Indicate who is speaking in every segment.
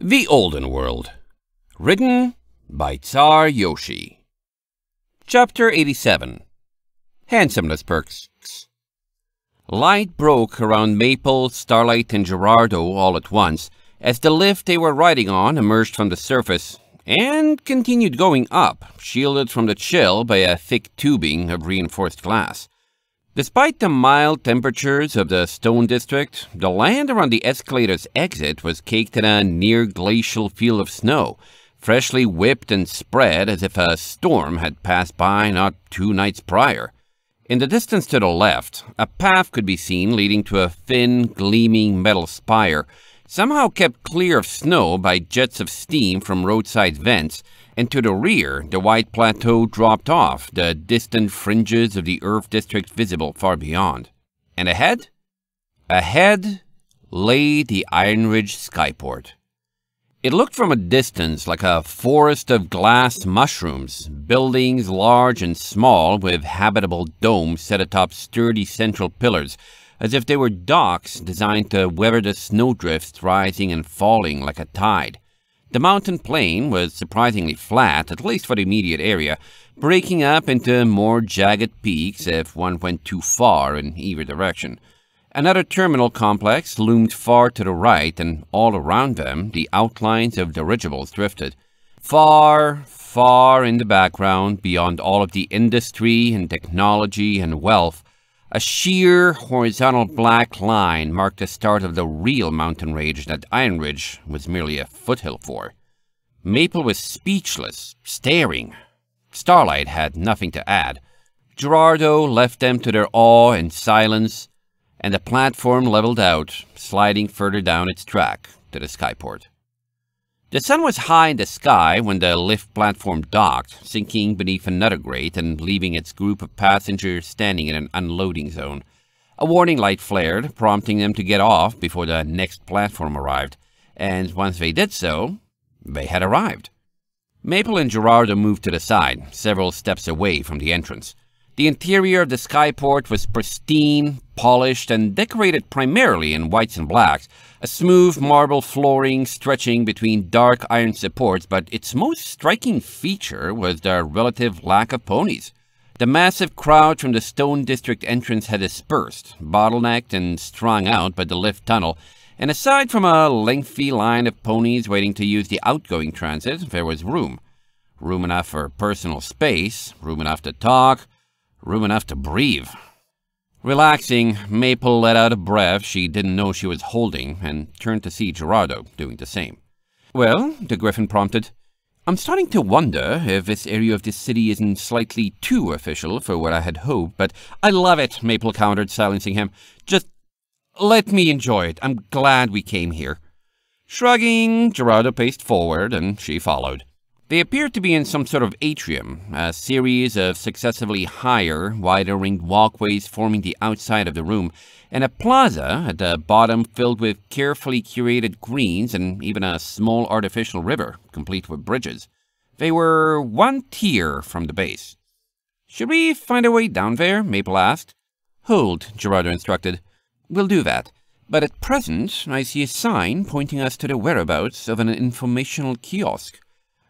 Speaker 1: The Olden World Written by Tsar Yoshi Chapter 87 Handsomeness Perks Light broke around Maple, Starlight, and Gerardo all at once as the lift they were riding on emerged from the surface and continued going up, shielded from the chill by a thick tubing of reinforced glass. Despite the mild temperatures of the Stone District, the land around the escalator's exit was caked in a near glacial field of snow, freshly whipped and spread as if a storm had passed by not two nights prior. In the distance to the left, a path could be seen leading to a thin, gleaming metal spire, somehow kept clear of snow by jets of steam from roadside vents, and to the rear, the white plateau dropped off, the distant fringes of the Earth district visible far beyond. And ahead? Ahead lay the Iron Ridge skyport. It looked from a distance like a forest of glass mushrooms, buildings large and small with habitable domes set atop sturdy central pillars, as if they were docks designed to weather the snowdrifts rising and falling like a tide. The mountain plain was surprisingly flat, at least for the immediate area, breaking up into more jagged peaks if one went too far in either direction. Another terminal complex loomed far to the right, and all around them the outlines of dirigibles drifted. Far, far in the background, beyond all of the industry and technology and wealth, a sheer horizontal black line marked the start of the real mountain range that Iron Ridge was merely a foothill for. Maple was speechless, staring. Starlight had nothing to add. Gerardo left them to their awe and silence, and the platform leveled out, sliding further down its track to the skyport. The sun was high in the sky when the lift platform docked, sinking beneath another grate and leaving its group of passengers standing in an unloading zone. A warning light flared, prompting them to get off before the next platform arrived, and once they did so, they had arrived. Maple and Gerardo moved to the side, several steps away from the entrance. The interior of the Skyport was pristine, polished, and decorated primarily in whites and blacks, a smooth marble flooring stretching between dark iron supports, but its most striking feature was the relative lack of ponies. The massive crowd from the Stone District entrance had dispersed, bottlenecked and strung out by the lift tunnel, and aside from a lengthy line of ponies waiting to use the outgoing transit, there was room. Room enough for personal space, room enough to talk, Room enough to breathe. Relaxing, Maple let out a breath she didn't know she was holding and turned to see Gerardo doing the same. Well, the Griffin prompted, I'm starting to wonder if this area of the city isn't slightly too official for what I had hoped, but I love it, Maple countered, silencing him. Just let me enjoy it. I'm glad we came here. Shrugging, Gerardo paced forward and she followed. They appear to be in some sort of atrium, a series of successively higher, wider ringed walkways forming the outside of the room, and a plaza at the bottom filled with carefully curated greens and even a small artificial river, complete with bridges. They were one tier from the base. Should we find a way down there? Maple asked. Hold, Gerardo instructed. We'll do that. But at present, I see a sign pointing us to the whereabouts of an informational kiosk.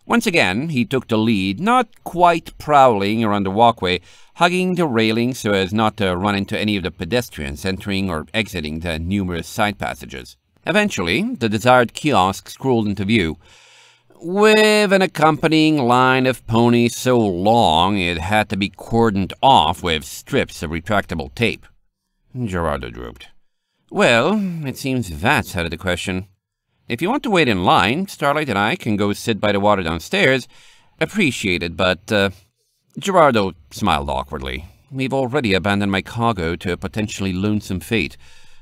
Speaker 1: Once again, he took the lead, not quite prowling around the walkway, hugging the railing so as not to run into any of the pedestrians entering or exiting the numerous side passages. Eventually, the desired kiosk scrolled into view, with an accompanying line of ponies so long it had to be cordoned off with strips of retractable tape. Gerardo drooped. Well, it seems that's out of the question. If you want to wait in line, Starlight and I can go sit by the water downstairs. Appreciated, but, uh, Gerardo smiled awkwardly. We've already abandoned my cargo to a potentially lonesome fate.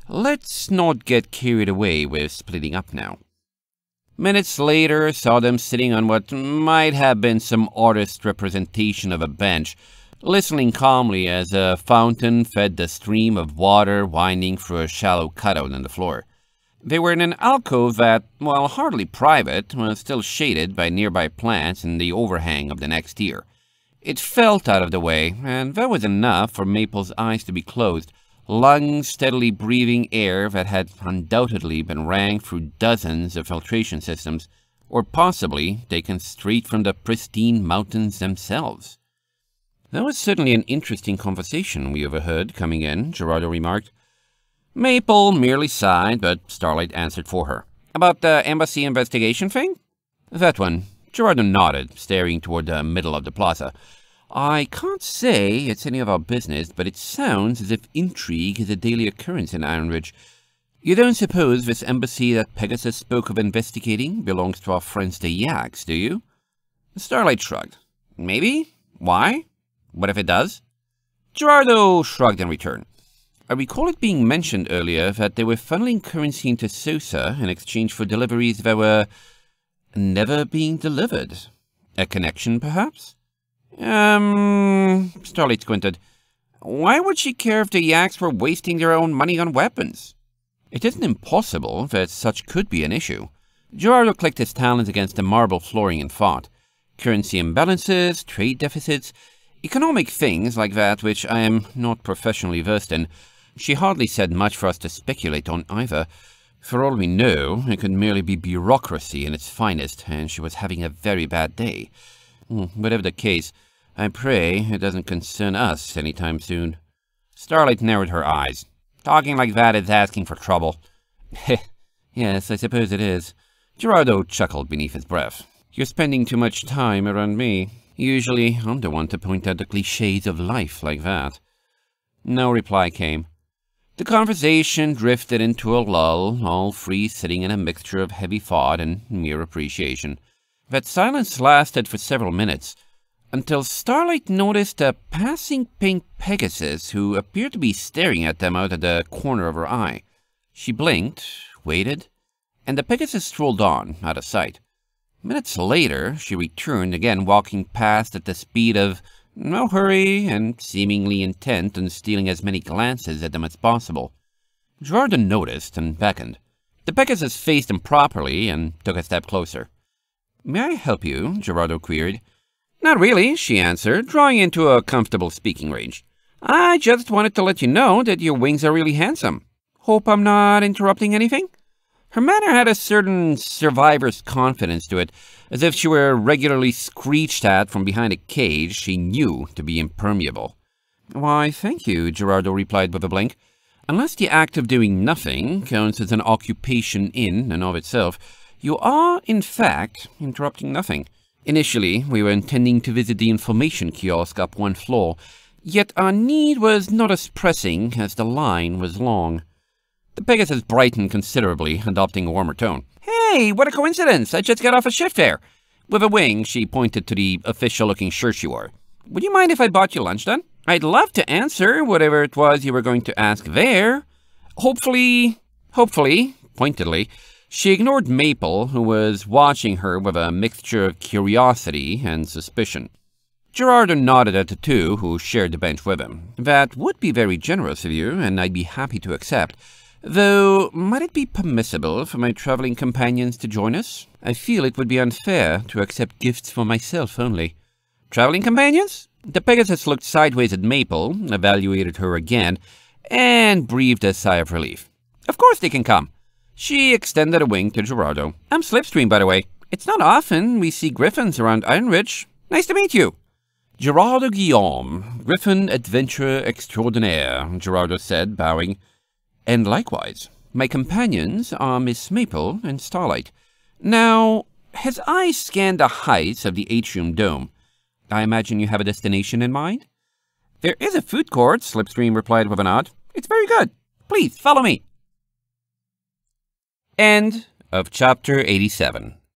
Speaker 1: Let's not get carried away with splitting up now. Minutes later, saw them sitting on what might have been some artist's representation of a bench, listening calmly as a fountain fed the stream of water winding through a shallow cutout in the floor. They were in an alcove that, while hardly private, was still shaded by nearby plants and the overhang of the next tier. It felt out of the way, and that was enough for Maple's eyes to be closed, lungs steadily breathing air that had undoubtedly been rang through dozens of filtration systems, or possibly taken straight from the pristine mountains themselves. That was certainly an interesting conversation we overheard coming in, Gerardo remarked. Maple merely sighed, but Starlight answered for her. About the embassy investigation thing? That one. Gerardo nodded, staring toward the middle of the plaza. I can't say it's any of our business, but it sounds as if intrigue is a daily occurrence in Ironridge. You don't suppose this embassy that Pegasus spoke of investigating belongs to our friends the Yaks, do you? Starlight shrugged. Maybe? Why? What if it does? Gerardo shrugged in return. I recall it being mentioned earlier that they were funneling currency into Sosa in exchange for deliveries that were never being delivered. A connection, perhaps? Um, Starlight squinted. Why would she care if the Yaks were wasting their own money on weapons? It isn't impossible that such could be an issue. Gerardo clicked his talons against the marble flooring and fought. Currency imbalances, trade deficits, economic things like that which I am not professionally versed in, she hardly said much for us to speculate on either. For all we know, it could merely be bureaucracy in its finest, and she was having a very bad day. Hmm, whatever the case, I pray it doesn't concern us any time soon. Starlight narrowed her eyes. Talking like that is asking for trouble. Heh, yes, I suppose it is. Gerardo chuckled beneath his breath. You're spending too much time around me. Usually, I'm the one to point out the cliches of life like that. No reply came. The conversation drifted into a lull, all three sitting in a mixture of heavy thought and mere appreciation. That silence lasted for several minutes, until Starlight noticed a passing pink Pegasus who appeared to be staring at them out of the corner of her eye. She blinked, waited, and the Pegasus strolled on, out of sight. Minutes later, she returned, again walking past at the speed of no hurry, and seemingly intent on stealing as many glances at them as possible. Jordan noticed and beckoned. The Pegasus faced him properly and took a step closer. May I help you? Gerardo queried. Not really, she answered, drawing into a comfortable speaking range. I just wanted to let you know that your wings are really handsome. Hope I'm not interrupting anything? Her manner had a certain survivor's confidence to it, as if she were regularly screeched at from behind a cage she knew to be impermeable. Why, thank you, Gerardo replied with a blink. Unless the act of doing nothing counts as an occupation in and of itself, you are, in fact, interrupting nothing. Initially, we were intending to visit the information kiosk up one floor, yet our need was not as pressing as the line was long. The Pegasus brightened considerably, adopting a warmer tone. Hey, what a coincidence! I just got off a shift there. With a wing, she pointed to the official-looking shirt she wore. Would you mind if I bought you lunch then? I'd love to answer whatever it was you were going to ask there. Hopefully, hopefully, pointedly, she ignored Maple, who was watching her with a mixture of curiosity and suspicion. Gerardo nodded at the two who shared the bench with him. That would be very generous of you, and I'd be happy to accept. Though, might it be permissible for my travelling companions to join us? I feel it would be unfair to accept gifts for myself only. Travelling companions? The Pegasus looked sideways at Maple, evaluated her again, and breathed a sigh of relief. Of course they can come. She extended a wing to Gerardo. I'm Slipstream, by the way. It's not often we see griffins around Ironridge. Nice to meet you. Gerardo Guillaume, Griffin Adventurer Extraordinaire, Gerardo said, bowing. And likewise, my companions are Miss Maple and Starlight. Now, as I scan the heights of the atrium dome, I imagine you have a destination in mind? There is a food court, Slipstream replied with a nod. It's very good. Please follow me. End of chapter 87.